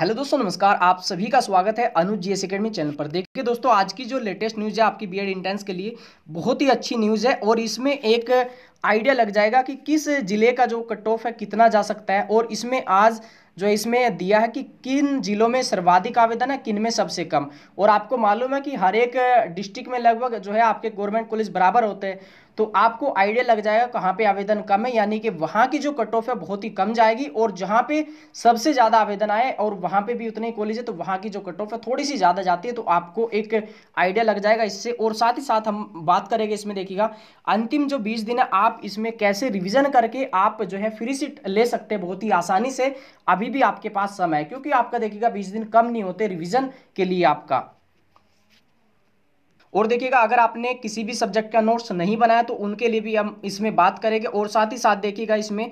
hello दोस्तों नमस्कार आप सभी का स्वागत है Anuj G S academy channel पर देखिए दोस्तों आज की जो लेटेस्ट न्यूज़ है आपकी बीएड एड के लिए बहुत ही अच्छी न्यूज़ है और इसमें एक आइडिया लग जाएगा कि किस ज़िले का जो कट ऑफ है कितना जा सकता है और इसमें आज जो इसमें दिया है कि किन जिलों में सर्वाधिक आवेदन है किन में सबसे कम और आपको मालूम है कि हर एक डिस्ट्रिक्ट में लगभग जो है आपके गवर्नमेंट कॉलेज बराबर होते हैं तो आपको आइडिया लग जाएगा कहाँ पे आवेदन कम है यानी कि वहाँ की जो कट ऑफ है बहुत ही कम जाएगी और जहाँ पे सबसे ज़्यादा आवेदन आए और वहाँ पे भी उतने कॉलेज है तो वहाँ की जो कट ऑफ है थोड़ी सी ज़्यादा जाती है तो आपको एक आइडिया लग जाएगा इससे और साथ ही साथ हम बात करेंगे इसमें देखिएगा अंतिम जो बीस दिन है आप इसमें कैसे रिविजन करके आप जो है फ्री सीट ले सकते हैं बहुत ही आसानी से अभी अभी भी आपके पास समय है क्योंकि आपका देखिएगा बीस दिन कम नहीं होते रिविजन के लिए आपका और देखिएगा अगर आपने किसी भी सब्जेक्ट का नोट्स नहीं बनाया तो उनके लिए भी हम इसमें बात करेंगे और साथ ही साथ देखिएगा इसमें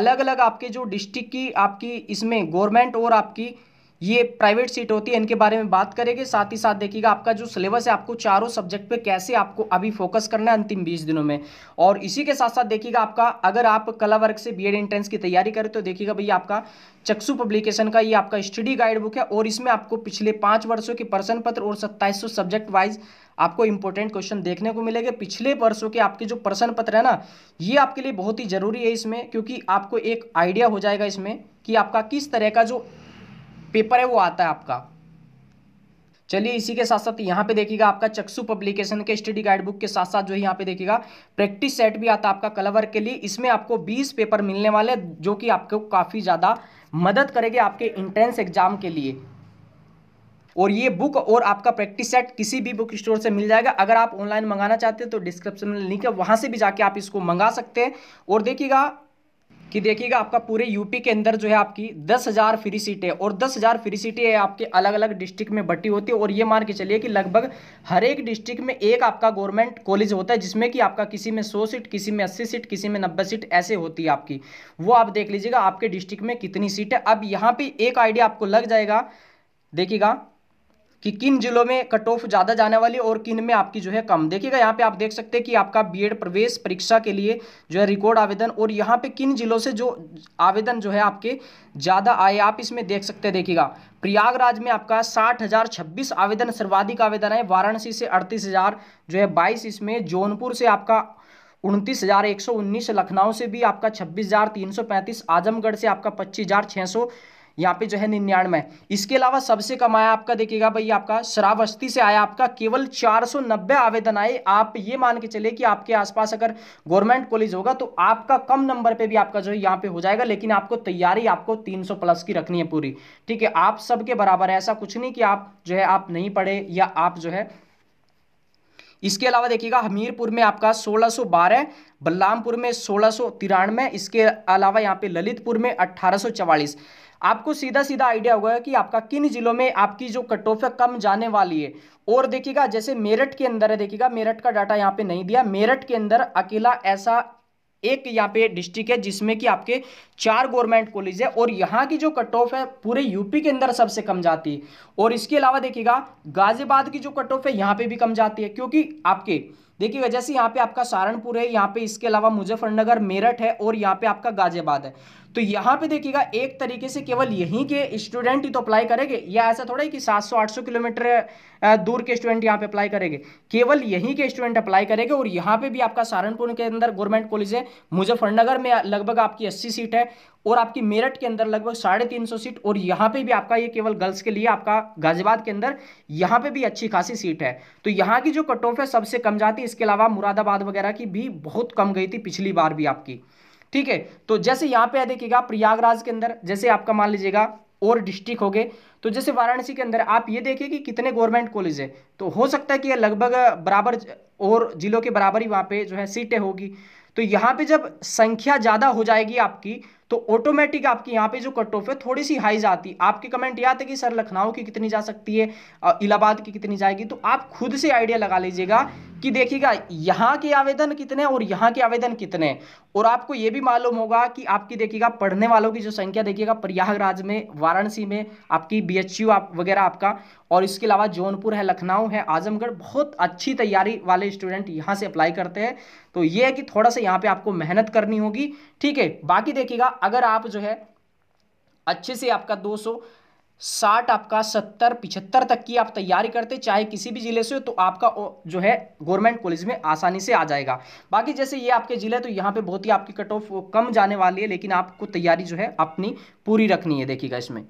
अलग अलग आपके जो डिस्ट्रिक्ट की आपकी इसमें गवर्नमेंट और आपकी ये प्राइवेट सीट होती है इनके बारे में बात करेंगे साथ ही साथ देखिएगा आपका जो सिलेबस है आपको चारों सब्जेक्ट पे कैसे आपको अभी फोकस करना है अंतिम बीस दिनों में और इसी के साथ साथ देखिएगा आपका अगर आप कला वर्ग से बीएड एंट्रेंस की तैयारी करें तो देखिएगा भैया आपका चक्षु पब्लिकेशन का ये आपका स्टडी गाइड बुक है और इसमें आपको पिछले पाँच वर्षों के प्रश्न पत्र और सत्ताईस सब्जेक्ट वाइज आपको इंपॉर्टेंट क्वेश्चन देखने को मिलेगा पिछले वर्षों के आपके जो प्रश्न पत्र है ना ये आपके लिए बहुत ही जरूरी है इसमें क्योंकि आपको एक आइडिया हो जाएगा इसमें कि आपका किस तरह का जो पेपर है वो आता है आपका चलिए इसी के साथ साथ यहाँ पे देखिएगा आपका चक्षु पब्लिकेशन के स्टडी गाइड बुक के साथ साथ जो है यहाँ पे देखिएगा प्रैक्टिस सेट भी आता है आपका कलवर के लिए इसमें आपको 20 पेपर मिलने वाले जो कि आपको काफ़ी ज़्यादा मदद करेगी आपके इंट्रेंस एग्जाम के लिए और ये बुक और आपका प्रैक्टिस सेट किसी भी बुक स्टोर से मिल जाएगा अगर आप ऑनलाइन मंगाना चाहते हैं तो डिस्क्रिप्शन में लिंक है वहाँ से भी जाके आप इसको मंगा सकते हैं और देखिएगा कि देखिएगा आपका पूरे यूपी के अंदर जो है आपकी दस हज़ार फ्री सीटें और दस हज़ार फ्री सीटें आपके अलग अलग डिस्ट्रिक्ट में बटी होती है और ये मान के चलिए कि लगभग हर एक डिस्ट्रिक्ट में एक आपका गवर्नमेंट कॉलेज होता है जिसमें कि आपका किसी में सौ सीट किसी में अस्सी सीट किसी में नब्बे सीट ऐसे होती है आपकी वो आप देख लीजिएगा आपके डिस्ट्रिक्ट में कितनी सीट है अब यहाँ पर एक आइडिया आपको लग जाएगा देखिएगा कि किन जिलों में कट ऑफ ज़्यादा जाने वाली और किन में आपकी जो है कम देखिएगा यहाँ पे आप देख सकते हैं कि आपका बीएड प्रवेश परीक्षा के लिए जो है रिकॉर्ड आवेदन और यहाँ पे किन जिलों से जो आवेदन जो है आपके ज़्यादा आए आप इसमें देख सकते हैं देखिएगा प्रयागराज में आपका साठ हज़ार छब्बीस आवेदन सर्वाधिक आवेदन है वाराणसी से अड़तीस हज़ार जो है बाईस इसमें जौनपुर से आपका उनतीस हज़ार एक सौ उन्नीस लखनऊ से भी आपका छब्बीस हज़ार तीन सौ पैंतीस आजमगढ़ से आपका पच्चीस हज़ार छह सौ यहाँ पे जो है निन्यानवे इसके अलावा सबसे कम आया आपका देखिएगा भाई आपका श्रावस्ती से आया आपका केवल 490 आवेदन आए आप ये मान के चले कि आपके आसपास अगर गवर्नमेंट कॉलेज होगा तो आपका कम नंबर पे भी आपका जो है यहाँ पे हो जाएगा लेकिन आपको तैयारी आपको 300 प्लस की रखनी है पूरी ठीक है आप सबके बराबर है ऐसा कुछ नहीं कि आप जो है आप नहीं पढ़े या आप जो है इसके अलावा देखिएगा हमीरपुर में आपका 1612 बलरामपुर में सोलह इसके अलावा यहाँ पे ललितपुर में अट्ठारह आपको सीधा सीधा आइडिया होगा कि आपका किन जिलों में आपकी जो कट ऑफ है कम जाने वाली है और देखिएगा जैसे मेरठ के अंदर है देखिएगा मेरठ का डाटा यहाँ पे नहीं दिया मेरठ के अंदर अकेला ऐसा एक यहाँ पे डिस्ट्रिक्ट है जिसमें कि आपके चार गवर्नमेंट कॉलेज है और यहाँ की जो कट ऑफ है पूरे यूपी के अंदर सबसे कम जाती है और इसके अलावा देखिएगा गाजियाबाद की जो कट ऑफ है यहाँ पे भी कम जाती है क्योंकि आपके देखिएगा जैसे यहाँ पे आपका सहारनपुर है यहाँ पे इसके अलावा मुजफ्फरनगर मेरठ है और यहाँ पे आपका गाजियाबाद है तो यहाँ पे देखिएगा एक तरीके से केवल यहीं के स्टूडेंट ही तो अप्लाई करेंगे या ऐसा थोड़ा है कि 700-800 किलोमीटर दूर के स्टूडेंट यहाँ पे अप्लाई करेंगे केवल यहीं के स्टूडेंट अप्लाई करेंगे और यहाँ पे भी आपका सहारनपुर के अंदर गवर्नमेंट कॉलेज है मुजफ्फरनगर में लगभग आपकी अस्सी सीट है और आपकी मेरठ के अंदर लगभग साढ़े तीन सौ सीट और यहां पे भी आपका ये केवल गर्ल्स के लिए आपका गाजियाबाद के अंदर यहां पे भी अच्छी खासी सीट है तो यहां की जो कट ऑफ है सबसे कम जाती है इसके अलावा मुरादाबाद वगैरह की भी बहुत कम गई थी पिछली बार भी आपकी ठीक है तो जैसे यहाँ पे देखिएगा प्रयागराज के अंदर जैसे आपका मान लीजिएगा और डिस्ट्रिक्ट हो गए तो जैसे वाराणसी के अंदर आप ये देखिए कि कितने गवर्नमेंट कॉलेज है तो हो सकता है कि लगभग बराबर और जिलों के बराबर ही वहाँ पे जो है सीटें होगी तो यहाँ पे जब संख्या ज़्यादा हो जाएगी आपकी तो ऑटोमेटिक आपकी यहाँ पे जो कट ऑफ है थोड़ी सी हाई जाती है आपके कमेंट याद है कि सर लखनऊ की कितनी जा सकती है इलाहाबाद की कितनी जाएगी तो आप खुद से आइडिया लगा लीजिएगा कि देखिएगा यहाँ के आवेदन कितने और यहाँ के आवेदन कितने और आपको ये भी मालूम होगा कि आपकी देखिएगा पढ़ने वालों की जो संख्या देखिएगा प्रयागराज में वाराणसी में आपकी बी एच यू आप वगैरह आपका और इसके अलावा जौनपुर है लखनऊ है आजमगढ़ बहुत अच्छी तैयारी वाले स्टूडेंट यहाँ से अप्लाई करते हैं तो ये है कि थोड़ा सा यहाँ पर आपको मेहनत करनी होगी ठीक है बाकी देखिएगा अगर आप जो है अच्छे से आपका दो साठ आपका सत्तर पिछहत्तर तक की आप तैयारी करते चाहे किसी भी ज़िले से हो तो आपका जो है गवर्नमेंट कॉलेज में आसानी से आ जाएगा बाकी जैसे ये आपके ज़िले तो यहाँ पे बहुत ही आपकी कट ऑफ कम जाने वाली है लेकिन आपको तैयारी जो है अपनी पूरी रखनी है देखिएगा इसमें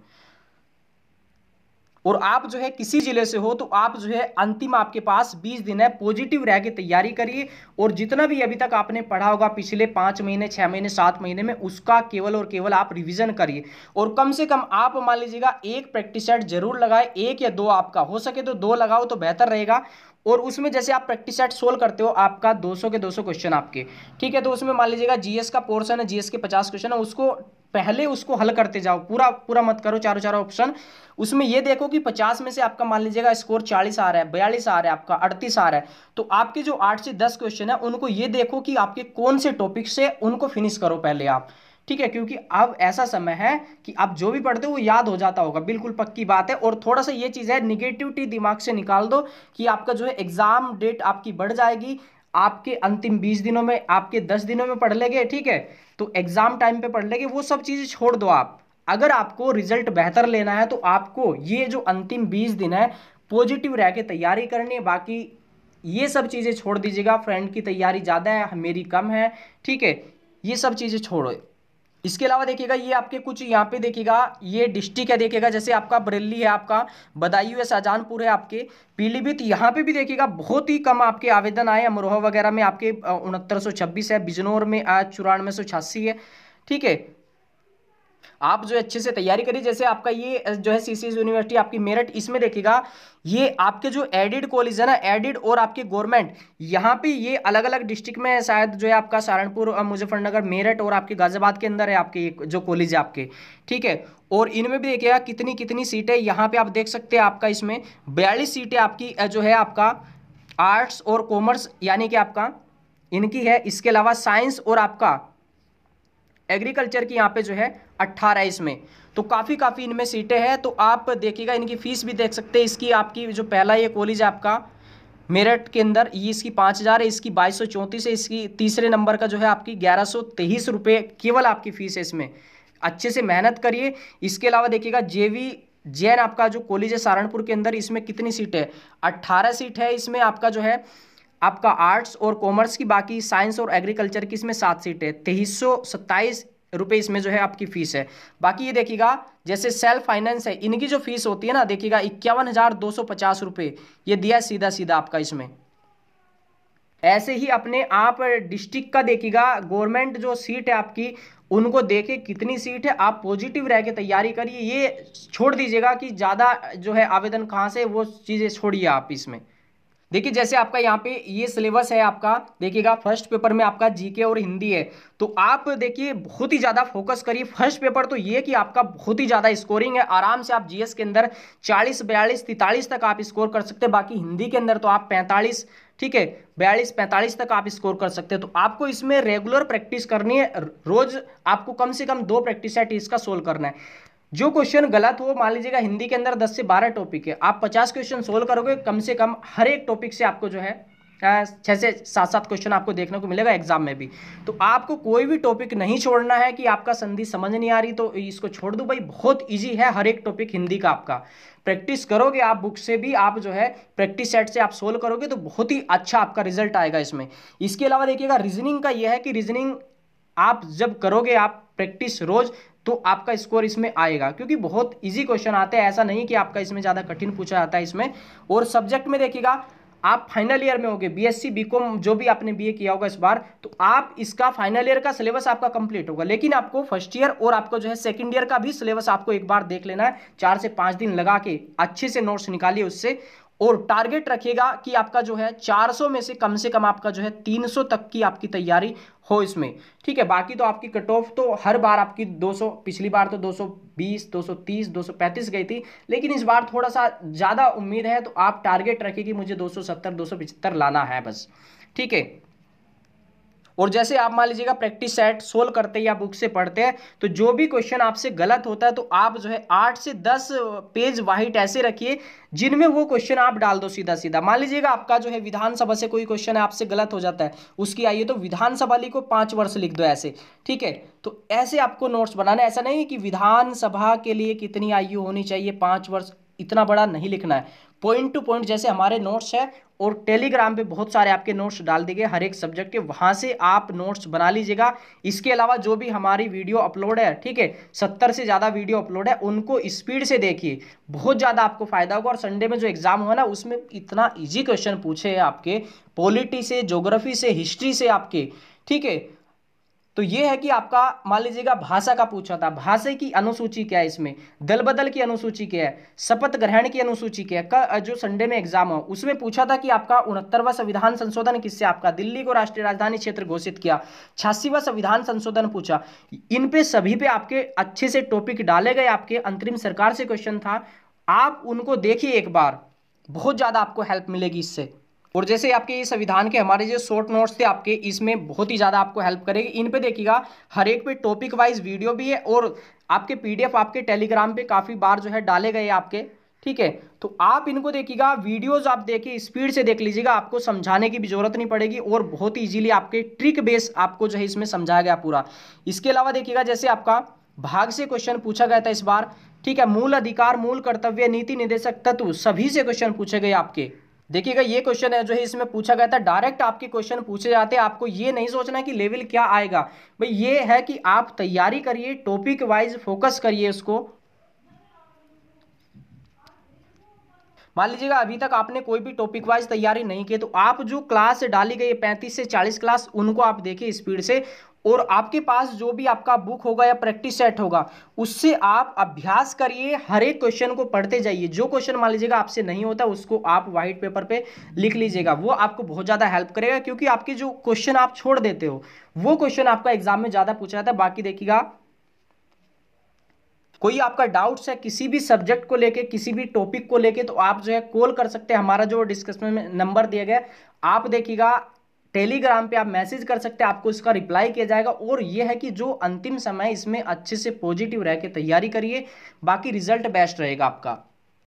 और आप जो है किसी जिले से हो तो आप जो है अंतिम आपके पास 20 दिन है पॉजिटिव रह के तैयारी करिए और जितना भी अभी तक आपने पढ़ा होगा पिछले पांच महीने छह महीने सात महीने में उसका केवल और केवल आप रिविजन करिए और कम से कम आप मान लीजिएगा एक प्रैक्टिस सेट जरूर लगाए एक या दो आपका हो सके तो दो लगाओ तो बेहतर रहेगा और उसमें जैसे आप प्रैक्टिस सेट सोल्व करते हो आपका 200 के 200 क्वेश्चन आपके ठीक है तो उसमें मान लीजिएगा जीएस का पोर्सन है जीएस के 50 क्वेश्चन है उसको पहले उसको हल करते जाओ पूरा पूरा मत करो चारों चारों ऑप्शन उसमें ये देखो कि 50 में से आपका मान लीजिएगा स्कोर 40 आ रहा है बयालीस आ रहा है आपका 38 आ रहा है तो आपके जो 8 से 10 क्वेश्चन है उनको ये देखो कि आपके कौन से टॉपिक से उनको फिनिश करो पहले आप ठीक है क्योंकि अब ऐसा समय है कि आप जो भी पढ़ते हो वो याद हो जाता होगा बिल्कुल पक्की बात है और थोड़ा सा ये चीज़ है निगेटिविटी दिमाग से निकाल दो कि आपका जो है एग्ज़ाम डेट आपकी बढ़ जाएगी आपके अंतिम बीस दिनों में आपके दस दिनों में पढ़ लेंगे ठीक है तो एग्ज़ाम टाइम पे पढ़ लेंगे वो सब चीज़ें छोड़ दो आप अगर आपको रिजल्ट बेहतर लेना है तो आपको ये जो अंतिम बीस दिन है पॉजिटिव रह के तैयारी करनी है बाकी ये सब चीज़ें छोड़ दीजिएगा फ्रेंड की तैयारी ज़्यादा है मेरी कम है ठीक है ये सब चीज़ें छोड़ो इसके अलावा देखिएगा ये आपके कुछ यहाँ पे देखिएगा ये डिस्ट्रिक्ट है देखिएगा जैसे आपका बरेली है आपका बदायूं है शाहजहानपुर है आपके पीलीभीत यहाँ पे भी देखिएगा बहुत ही कम आपके आवेदन आए अमरोहा वगैरह में आपके उनहत्तर है बिजनौर में आज चौरानवे है ठीक है आप जो अच्छे से तैयारी करिए जैसे आपका ये जो है सी यूनिवर्सिटी आपकी मेरठ इसमें देखिएगा ये आपके जो एडिड कॉलेज है ना एडिड और आपके गवर्नमेंट यहाँ पे ये अलग अलग डिस्ट्रिक्ट में शायद जो है आपका सहारनपुर मुजफ्फरनगर मेरठ और आपके गाजियाबाद के अंदर है आपके जो कॉलेज है आपके ठीक है और इनमें भी देखिएगा कितनी कितनी सीटें यहाँ पे आप देख सकते हैं आपका इसमें बयालीस सीटें आपकी जो है आपका आर्ट्स और कॉमर्स यानी कि आपका इनकी है इसके अलावा साइंस और आपका एग्रीकल्चर की यहाँ पे जो है अट्ठारह इसमें तो काफ़ी काफ़ी इनमें सीटें हैं तो आप देखिएगा इनकी फ़ीस भी देख सकते हैं इसकी आपकी जो पहला ये कॉलेज आपका मेरठ के अंदर ये इसकी पाँच हज़ार है इसकी बाईस सौ चौंतीस है इसकी तीसरे नंबर का जो है आपकी ग्यारह सौ तेईस रुपये केवल आपकी फ़ीस है इसमें अच्छे से मेहनत करिए इसके अलावा देखिएगा जे वी जैन आपका जो कॉलेज है सहारनपुर के अंदर इसमें कितनी सीट है अट्ठारह सीट है इसमें आपका जो है आपका आर्ट्स और कॉमर्स की बाकी साइंस और एग्रीकल्चर की इसमें सात सीट है तेईस सौ सत्ताईस रुपए इसमें जो है आपकी फ़ीस है बाकी ये देखिएगा जैसे सेल्फ फाइनेंस है इनकी जो फीस होती है ना देखिएगा इक्यावन हज़ार दो सौ पचास रुपये ये दिया सीधा सीधा आपका इसमें ऐसे ही अपने आप डिस्ट्रिक्ट का देखिएगा गवर्नमेंट जो सीट है आपकी उनको देखे कितनी सीट है आप पॉजिटिव रह के तैयारी करिए ये छोड़ दीजिएगा कि ज़्यादा जो है आवेदन कहाँ से वो चीज़ें छोड़िए आप इसमें देखिए जैसे आपका यहाँ पे ये सिलेबस है आपका देखिएगा फर्स्ट पेपर में आपका जीके और हिंदी है तो आप देखिए बहुत ही ज़्यादा फोकस करिए फर्स्ट पेपर तो ये कि आपका बहुत ही ज़्यादा स्कोरिंग है आराम से आप जीएस के अंदर 40 बयालीस तैतालीस तक आप स्कोर कर सकते हैं बाकी हिंदी के अंदर तो आप पैंतालीस ठीक है बयालीस पैंतालीस तक आप स्कोर कर सकते हैं तो आपको इसमें रेगुलर प्रैक्टिस करनी है रोज आपको कम से कम दो प्रैक्टिस सेट इसका सोल्व करना है जो क्वेश्चन गलत हो मान लीजिएगा हिंदी के अंदर 10 से 12 टॉपिक है आप 50 क्वेश्चन सोल्व करोगे कम से कम हर एक टॉपिक से आपको जो है छः से सात सात क्वेश्चन आपको देखने को मिलेगा एग्जाम में भी तो आपको कोई भी टॉपिक नहीं छोड़ना है कि आपका संधि समझ नहीं आ रही तो इसको छोड़ दो भाई बहुत इजी है हर एक टॉपिक हिंदी का आपका प्रैक्टिस करोगे आप बुक से भी आप जो है प्रैक्टिस सेट से आप सोल्व करोगे तो बहुत ही अच्छा आपका रिजल्ट आएगा इसमें इसके अलावा देखिएगा रीजनिंग का यह है कि रीजनिंग आप जब करोगे आप प्रैक्टिस रोज तो आपका स्कोर इसमें आएगा क्योंकि बहुत इजी क्वेश्चन आते हैं ऐसा नहीं कि आपका इसमें ज़्यादा कठिन पूछा जाता है इसमें और सब्जेक्ट में देखिएगा आप फाइनल ईयर में होगे बीएससी बीकॉम जो भी आपने बीए किया होगा इस बार तो आप इसका फाइनल ईयर का सिलेबस आपका कंप्लीट होगा लेकिन आपको फर्स्ट ईयर और आपको जो है सेकंड ईयर का भी सिलेबस आपको एक बार देख लेना है चार से पाँच दिन लगा के अच्छे से नोट्स निकालिए उससे और टारगेट रखिएगा कि आपका जो है 400 में से कम से कम आपका जो है 300 तक की आपकी तैयारी हो इसमें ठीक है बाकी तो आपकी कट ऑफ तो हर बार आपकी 200 पिछली बार तो 220 230 235 गई थी लेकिन इस बार थोड़ा सा ज़्यादा उम्मीद है तो आप टारगेट रखिए कि मुझे 270 275 लाना है बस ठीक है और जैसे आप मान लीजिएगा प्रैक्टिस सेट सोल्व करते हैं या बुक से पढ़ते हैं तो जो भी क्वेश्चन आपसे गलत होता है तो आप जो है आठ से दस पेज वाइट ऐसे रखिए जिनमें वो क्वेश्चन आप डाल दो सीधा सीधा मान लीजिएगा आपका जो है विधानसभा से कोई क्वेश्चन आपसे गलत हो जाता है उसकी आइए तो विधानसभा को पांच वर्ष लिख दो ऐसे ठीक है तो ऐसे आपको नोट्स बनाना ऐसा नहीं है कि विधानसभा के लिए कितनी आयु होनी चाहिए पांच वर्ष इतना बड़ा नहीं लिखना है पॉइंट टू पॉइंट जैसे हमारे नोट्स है और टेलीग्राम पे बहुत सारे आपके नोट्स डाल दिए हर एक सब्जेक्ट के वहाँ से आप नोट्स बना लीजिएगा इसके अलावा जो भी हमारी वीडियो अपलोड है ठीक है सत्तर से ज़्यादा वीडियो अपलोड है उनको स्पीड से देखिए बहुत ज़्यादा आपको फायदा होगा और संडे में जो एग्ज़ाम हुआ ना उसमें इतना ईजी क्वेश्चन पूछे आपके पॉलिटी से जोग्राफी से हिस्ट्री से आपके ठीक है तो ये है कि आपका मान लीजिएगा भाषा का पूछा था भाषा की अनुसूची क्या है इसमें दल बदल की अनुसूची क्या है शपथ ग्रहण की अनुसूची क्या है का जो संडे में एग्जाम हो उसमें पूछा था कि आपका उनहत्तरवा संविधान संशोधन किससे आपका दिल्ली को राष्ट्रीय राजधानी क्षेत्र घोषित किया छियासीवा संविधान संशोधन पूछा इन पे सभी पे आपके अच्छे से टॉपिक डाले गए आपके अंतरिम सरकार से क्वेश्चन था आप उनको देखिए एक बार बहुत ज़्यादा आपको हेल्प मिलेगी इससे और जैसे आपके ये संविधान के हमारे जो शॉर्ट नोट्स थे आपके इसमें बहुत ही ज़्यादा आपको हेल्प करेगी इन पे देखिएगा हर एक पे टॉपिक वाइज वीडियो भी है और आपके पीडीएफ आपके टेलीग्राम पे काफ़ी बार जो है डाले गए आपके ठीक है तो आप इनको देखिएगा वीडियोज आप देखिए स्पीड से देख लीजिएगा आपको समझाने की भी जरूरत नहीं पड़ेगी और बहुत ही ईजिली आपके ट्रिक बेस आपको जो है इसमें समझाया गया पूरा इसके अलावा देखिएगा जैसे आपका भाग से क्वेश्चन पूछा गया था इस बार ठीक है मूल अधिकार मूल कर्तव्य नीति निदेशक तत्व सभी से क्वेश्चन पूछे गए आपके देखिएगा ये क्वेश्चन है जो है इसमें पूछा गया था डायरेक्ट आपके क्वेश्चन पूछे जाते हैं आपको ये नहीं सोचना कि लेवल क्या आएगा भाई ये है कि आप तैयारी करिए टॉपिक वाइज फोकस करिए उसको मान लीजिएगा अभी तक आपने कोई भी टॉपिक वाइज तैयारी नहीं की तो आप जो क्लास डाली गई है पैंतीस से चालीस क्लास उनको आप देखिए स्पीड से और आपके पास जो भी आपका बुक होगा या प्रैक्टिस सेट होगा उससे आप अभ्यास करिए हर एक क्वेश्चन को पढ़ते जाइए जो क्वेश्चन मान लीजिएगा आपसे नहीं होता उसको आप व्हाइट पेपर पे लिख लीजिएगा वो आपको बहुत ज़्यादा हेल्प करेगा क्योंकि आपके जो क्वेश्चन आप छोड़ देते हो वो क्वेश्चन आपका एग्जाम में ज़्यादा पूछा जाता है बाकी देखिएगा कोई आपका डाउट्स है किसी भी सब्जेक्ट को लेके किसी भी टॉपिक को लेके तो आप जो है कॉल कर सकते हैं हमारा जो डिस्कशन में नंबर दिया गया आप देखिएगा टेलीग्राम पे आप मैसेज कर सकते हैं आपको इसका रिप्लाई किया जाएगा और ये है कि जो अंतिम समय इसमें अच्छे से पॉजिटिव रह के तैयारी करिए बाकी रिजल्ट बेस्ट रहेगा आपका